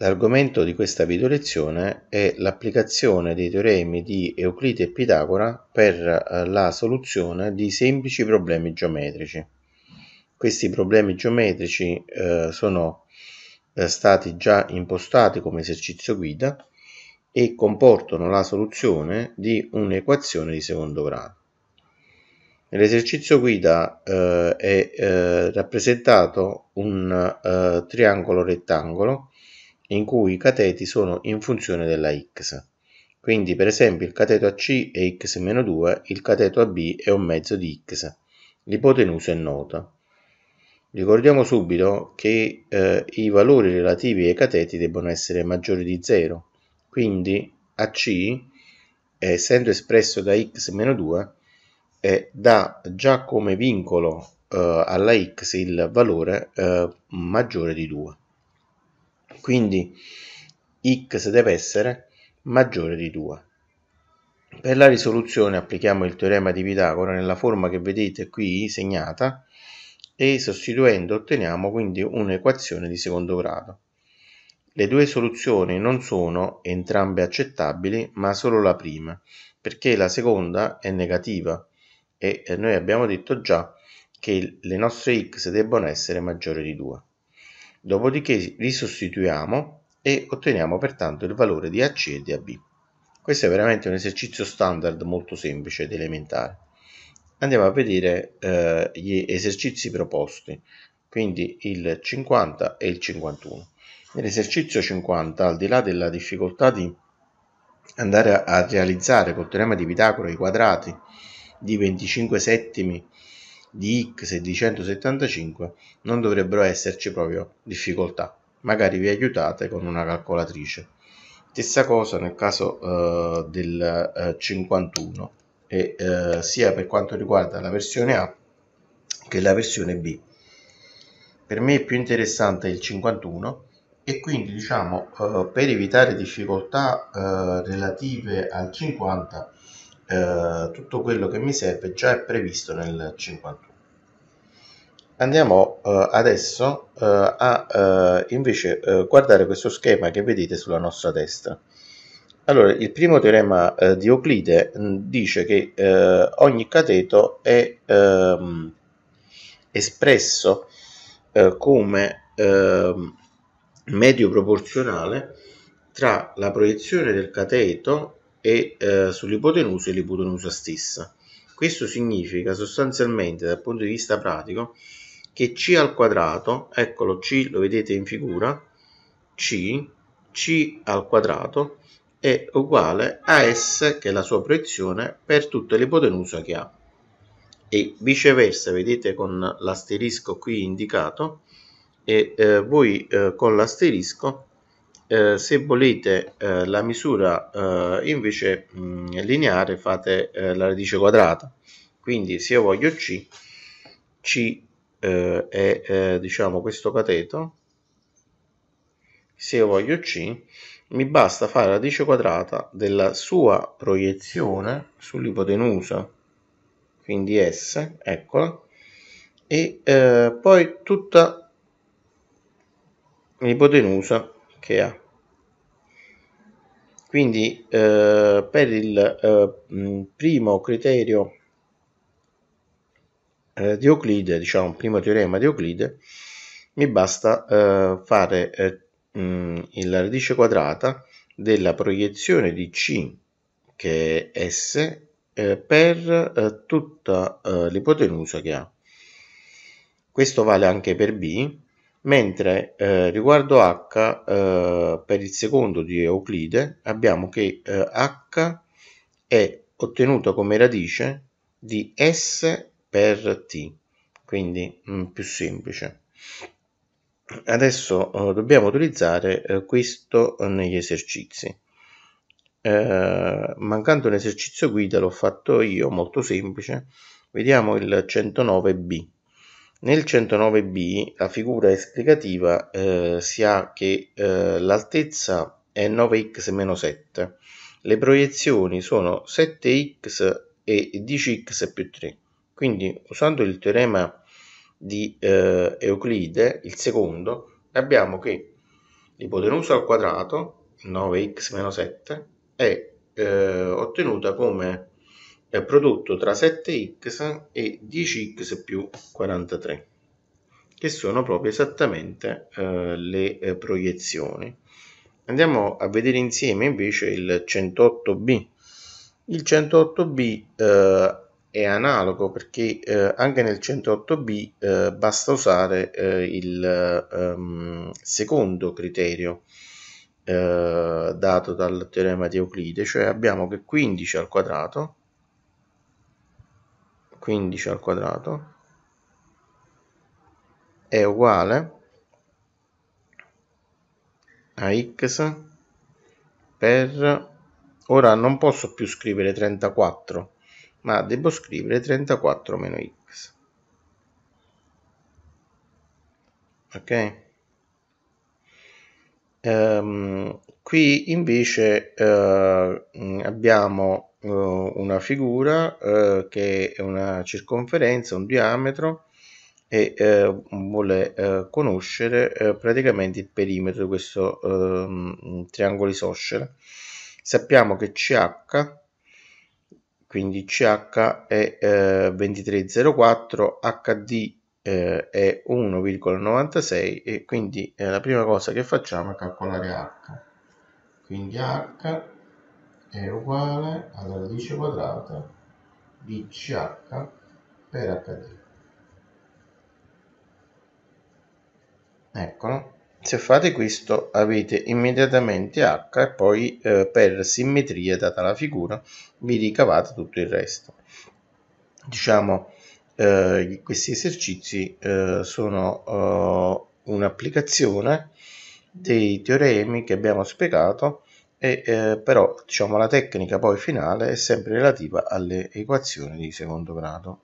L'argomento di questa video lezione è l'applicazione dei teoremi di Euclide e Pitagora per eh, la soluzione di semplici problemi geometrici. Questi problemi geometrici eh, sono eh, stati già impostati come esercizio guida e comportano la soluzione di un'equazione di secondo grado. Nell'esercizio guida eh, è eh, rappresentato un eh, triangolo rettangolo in cui i cateti sono in funzione della x. Quindi per esempio il cateto AC è x-2, il cateto AB è un mezzo di x. L'ipotenusa è nota. Ricordiamo subito che eh, i valori relativi ai cateti debbono essere maggiori di 0, quindi AC, eh, essendo espresso da x-2, eh, dà già come vincolo eh, alla x il valore eh, maggiore di 2 quindi x deve essere maggiore di 2. Per la risoluzione applichiamo il teorema di Pitagora nella forma che vedete qui segnata e sostituendo otteniamo quindi un'equazione di secondo grado. Le due soluzioni non sono entrambe accettabili, ma solo la prima, perché la seconda è negativa e eh, noi abbiamo detto già che le nostre x debbono essere maggiori di 2 dopodiché li sostituiamo e otteniamo pertanto il valore di AC e di AB. Questo è veramente un esercizio standard molto semplice ed elementare. Andiamo a vedere eh, gli esercizi proposti, quindi il 50 e il 51. Nell'esercizio 50, al di là della difficoltà di andare a realizzare col teorema di Pitagora i quadrati di 25 settimi di X e di 175 non dovrebbero esserci proprio difficoltà. Magari vi aiutate con una calcolatrice. Stessa cosa nel caso eh, del eh, 51, e, eh, sia per quanto riguarda la versione A che la versione B. Per me è più interessante il 51 e quindi diciamo eh, per evitare difficoltà eh, relative al 50 eh, tutto quello che mi serve già è previsto nel 51 andiamo eh, adesso eh, a eh, invece eh, guardare questo schema che vedete sulla nostra destra. Allora, il primo teorema eh, di Euclide mm, dice che ogni cateto è ehm, espresso come ehm, medio proporzionale tra la proiezione del cateto e eh, sull'ipotenusa e l'ipotenusa stessa. Questo significa sostanzialmente dal punto di vista pratico che c al quadrato, eccolo c, lo vedete in figura, c, c al quadrato è uguale a s, che è la sua proiezione, per tutte le ipotenuse che ha. E viceversa, vedete con l'asterisco qui indicato, e eh, voi eh, con l'asterisco eh, se volete eh, la misura eh, invece mh, mm, lineare fate eh, la radice quadrata quindi se io voglio c c eh, è eh, diciamo questo cateto se io voglio C mi basta fare la radice quadrata della sua proiezione sull'ipotenusa quindi S eccola e eh, poi tutta l'ipotenusa che ha quindi eh, per il eh, primo criterio eh, di Euclide, diciamo primo teorema di Euclide, mi basta eh, fare eh, mh, mm, la radice quadrata della proiezione di C, che è S, eh, per eh, tutta eh, l'ipotenusa che ha. Questo vale anche per B, mentre eh, riguardo h eh, per il secondo di Euclide abbiamo che eh, h è ottenuto come radice di s per t, quindi mh, mm, più semplice. Adesso eh, dobbiamo utilizzare eh, questo negli esercizi. Eh, mancando un esercizio guida l'ho fatto io, molto semplice. Vediamo il 109b. Nel 109b la figura esplicativa eh, si ha che eh, l'altezza è 9x-7. Le proiezioni sono 7x e 10x più 3. Quindi usando il teorema di eh, Euclide, il secondo, abbiamo che l'ipotenusa al quadrato, 9x-7, è eh, ottenuta come eh, prodotto tra 7x e 10x più 43, che sono proprio esattamente eh, le eh, proiezioni. Andiamo a vedere insieme invece il 108b. Il 108b è analogo perché eh, anche nel 108b eh, basta usare eh, il ehm, secondo criterio eh, dato dal teorema di Euclide, cioè abbiamo che 15 al quadrato 15 al quadrato è uguale a x per ora non posso più scrivere 34 ma devo scrivere 34 meno x. Ok? Um, qui invece uh, abbiamo uh, una figura uh, che è una circonferenza, un diametro e vuole conoscere praticamente il perimetro di questo ehm, triangolo isoscele. Sappiamo che CH quindi CH è eh, 2304, HD eh, è 1,96 e quindi eh, la prima cosa che facciamo è calcolare H. Quindi H è uguale alla radice quadrata di CH per HD. Eccolo. Se fate questo avete immediatamente H e poi eh, per simmetria data la figura vi ricavate tutto il resto. Diciamo eh, questi esercizi eh, sono eh, un'applicazione dei teoremi che abbiamo spiegato e eh, però diciamo la tecnica poi finale è sempre relativa alle equazioni di secondo grado.